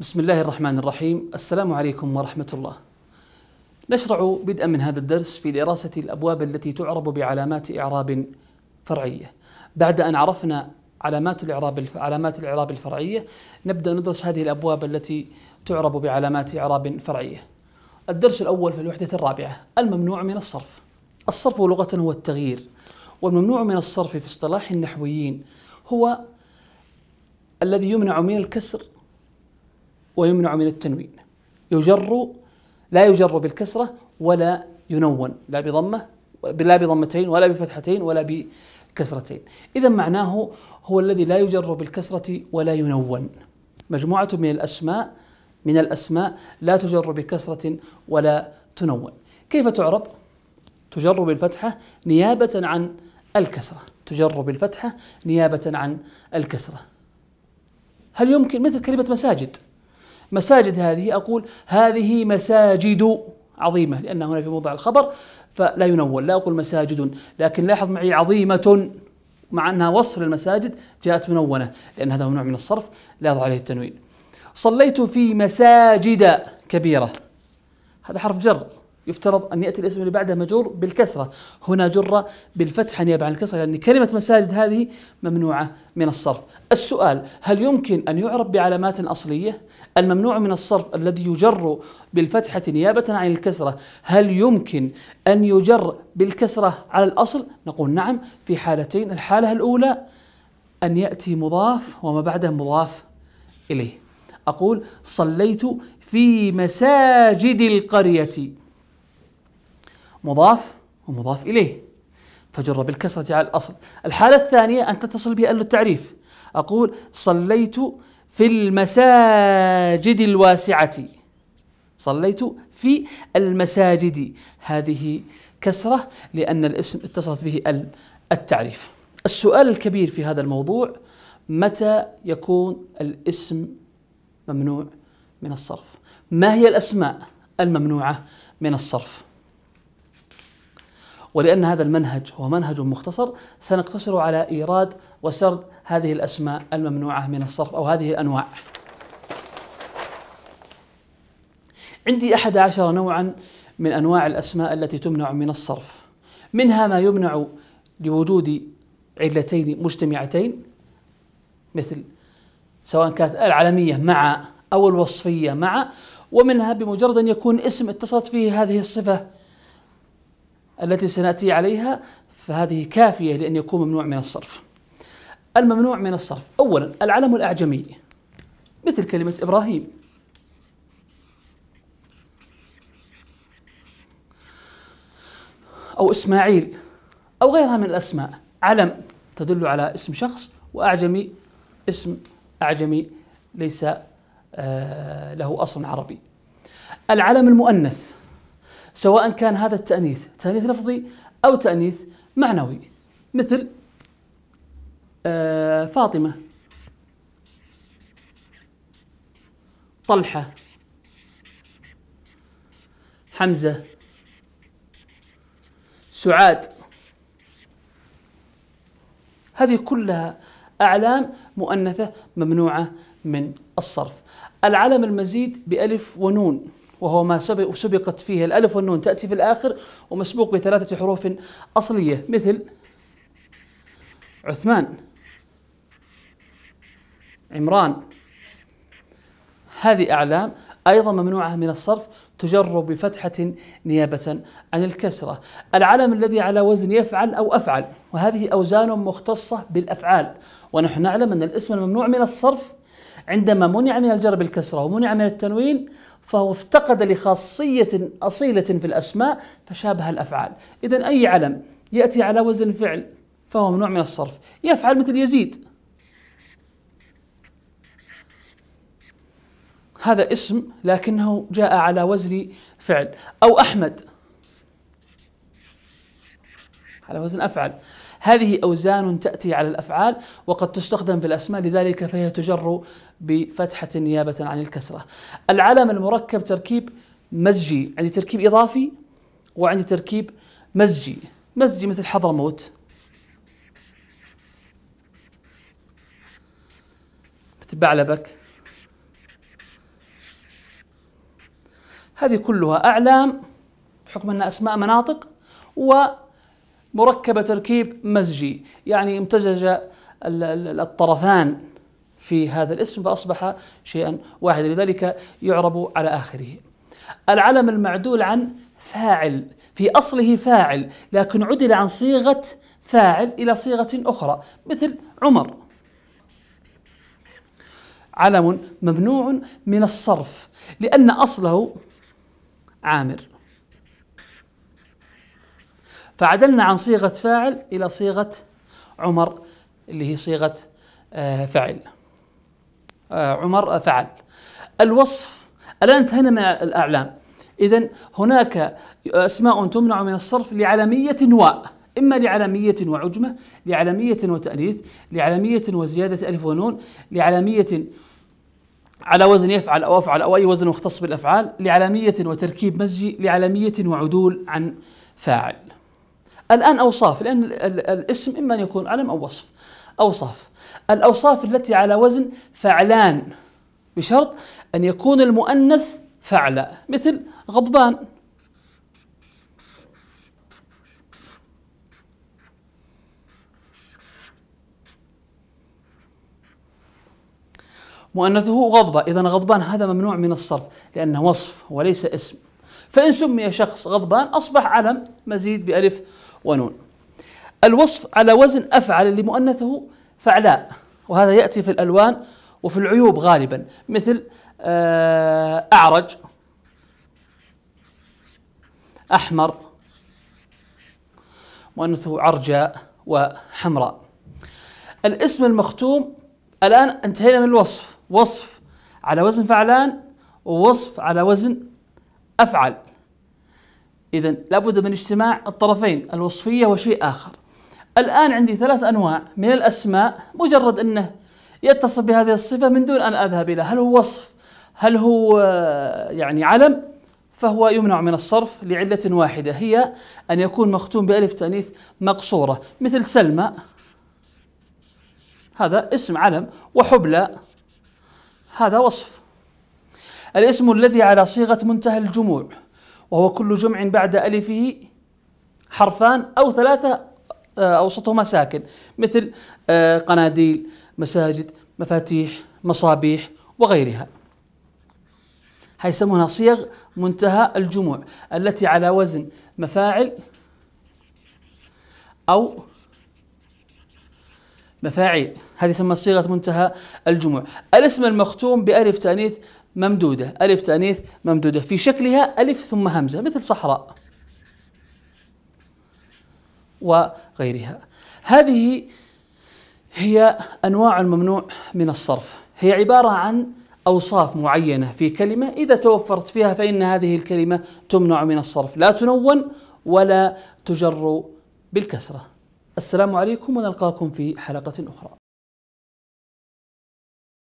بسم الله الرحمن الرحيم السلام عليكم ورحمة الله نشرع بدءا من هذا الدرس في دراسة الأبواب التي تعرب بعلامات إعراب فرعية بعد أن عرفنا علامات الإعراب علامات الإعراب الفرعية نبدأ ندرس هذه الأبواب التي تعرب بعلامات إعراب فرعية الدرس الأول في الوحدة الرابعة الممنوع من الصرف الصرف لغة هو التغيير والممنوع من الصرف في اصطلاح النحويين هو الذي يمنع من الكسر ويمنع من التنوين يجر لا يجر بالكسرة ولا ينون لا بضمة لا بضمتين ولا بفتحتين ولا بكسرتين إذا معناه هو الذي لا يجر بالكسرة ولا ينون مجموعة من الأسماء من الأسماء لا تجر بكسرة ولا تنون كيف تعرب؟ تجر بالفتحة نيابة عن الكسرة تجر بالفتحة نيابة عن الكسرة هل يمكن مثل كلمة مساجد مساجد هذه أقول هذه مساجد عظيمة لأن هنا في موضع الخبر فلا ينول لا أقول مساجد لكن لاحظ معي عظيمة مع أنها وصف للمساجد جاءت منونة لأن هذا نوع من الصرف لا يضع عليه التنوين صليت في مساجد كبيرة هذا حرف جر يفترض أن يأتي الاسم اللي بعده مجور بالكسرة هنا جر بالفتحة نيابة عن الكسرة لأن كلمة مساجد هذه ممنوعة من الصرف السؤال هل يمكن أن يعرب بعلامات أصلية الممنوع من الصرف الذي يجر بالفتحة نيابة عن الكسرة هل يمكن أن يجر بالكسرة على الأصل نقول نعم في حالتين الحالة الأولى أن يأتي مضاف وما بعده مضاف إليه أقول صليت في مساجد القرية مضاف ومضاف إليه فجر بالكسرة على الأصل الحالة الثانية أن تتصل بها أل التعريف أقول صليت في المساجد الواسعة صليت في المساجد هذه كسرة لأن الاسم اتصلت به ال التعريف السؤال الكبير في هذا الموضوع متى يكون الاسم ممنوع من الصرف ما هي الأسماء الممنوعة من الصرف ولأن هذا المنهج هو منهج مختصر سنقتصر على إيراد وسرد هذه الأسماء الممنوعة من الصرف أو هذه الأنواع عندي أحد عشر نوعا من أنواع الأسماء التي تمنع من الصرف منها ما يمنع لوجود علتين مجتمعتين مثل سواء كانت العالمية مع أو الوصفية مع ومنها بمجرد أن يكون اسم اتصلت فيه هذه الصفة التي سناتي عليها فهذه كافيه لان يكون ممنوع من الصرف. الممنوع من الصرف اولا العلم الاعجمي مثل كلمه ابراهيم. او اسماعيل او غيرها من الاسماء علم تدل على اسم شخص واعجمي اسم اعجمي ليس آه، له اصل عربي. العلم المؤنث سواء كان هذا التأنيث تأنيث لفظي أو تأنيث معنوي مثل آه، فاطمة طلحة حمزة سعاد هذه كلها أعلام مؤنثة ممنوعة من الصرف العلم المزيد بألف ونون وهو ما سبقت فيه الألف والنون تأتي في الآخر ومسبوق بثلاثة حروف أصلية مثل عثمان عمران هذه أعلام أيضا ممنوعة من الصرف تجر بفتحة نيابة عن الكسرة العلم الذي على وزن يفعل أو أفعل وهذه أوزان مختصة بالأفعال ونحن نعلم أن الاسم الممنوع من الصرف عندما منع من الجر بالكسرة ومنع من التنوين فهو افتقد لخاصية أصيلة في الأسماء فشابه الأفعال إذا أي علم يأتي على وزن فعل فهو ممنوع من الصرف يفعل مثل يزيد هذا اسم لكنه جاء على وزن فعل أو أحمد على وزن أفعل هذه أوزان تأتي على الأفعال وقد تستخدم في الأسماء لذلك فهي تجر بفتحة نيابة عن الكسرة العلم المركب تركيب مزجي عندي تركيب إضافي وعندي تركيب مزجي مزجي مثل حضرموت مثل بعلبك هذه كلها أعلام بحكم أنها أسماء مناطق و مركبة تركيب مزجي يعني امتزج الطرفان في هذا الاسم فأصبح شيئا واحدا لذلك يعرب على آخره العلم المعدول عن فاعل في أصله فاعل لكن عدل عن صيغة فاعل إلى صيغة أخرى مثل عمر علم ممنوع من الصرف لأن أصله عامر فعدلنا عن صيغة فاعل إلى صيغة عمر اللي هي صيغة آه، فعل آه، عمر آه، فعل الوصف الآن انتهينا من الأعلام إذا هناك أسماء تمنع من الصرف لعلمية واء إما لعلمية وعجمة لعلمية وتأنيث لعلمية وزيادة ألف ونون لعلمية على وزن يفعل أو أفعل أو أي وزن مختص بالأفعال لعلمية وتركيب مزجي لعلمية وعدول عن فاعل الآن أوصاف لأن الاسم إما أن يكون علم أو وصف أوصاف الأوصاف التي على وزن فعلان بشرط أن يكون المؤنث فعلا مثل غضبان مؤنثه غضبة إذا غضبان هذا ممنوع من الصرف لأنه وصف وليس اسم فإن سمي شخص غضبان أصبح علم مزيد بألف ونون الوصف على وزن أفعل لمؤنثه فعلاء وهذا يأتي في الألوان وفي العيوب غالبا مثل آه، أعرج أحمر مؤنثه عرجاء وحمراء الاسم المختوم الآن انتهينا من الوصف وصف على وزن فعلان ووصف على وزن أفعل إذا لابد من اجتماع الطرفين الوصفية وشيء آخر الآن عندي ثلاث أنواع من الأسماء مجرد أنه يتصف بهذه الصفة من دون أن أذهب إلى هل هو وصف هل هو آه، يعني علم فهو يمنع من الصرف لعلة واحدة هي أن يكون مختوم بألف تأنيث مقصورة مثل سلمى هذا اسم علم وحبلى هذا وصف الاسم الذي على صيغة منتهى الجموع وهو كل جمع بعد ألفه حرفان أو ثلاثة آه، أوسطهما ساكن مثل آه، قناديل مساجد مفاتيح مصابيح وغيرها يسمونها صيغ منتهى الجموع التي على وزن مفاعل أو مفاعيل هذه يسمى صيغة منتهى الجموع الاسم المختوم بألف تأنيث ممدودة ألف تأنيث ممدودة في شكلها ألف ثم همزة مثل صحراء وغيرها هذه هي أنواع الممنوع من الصرف هي عبارة عن أوصاف معينة في كلمة إذا توفرت فيها فإن هذه الكلمة تمنع من الصرف لا تنون ولا تجر بالكسرة السلام عليكم ونلقاكم في حلقة أخرى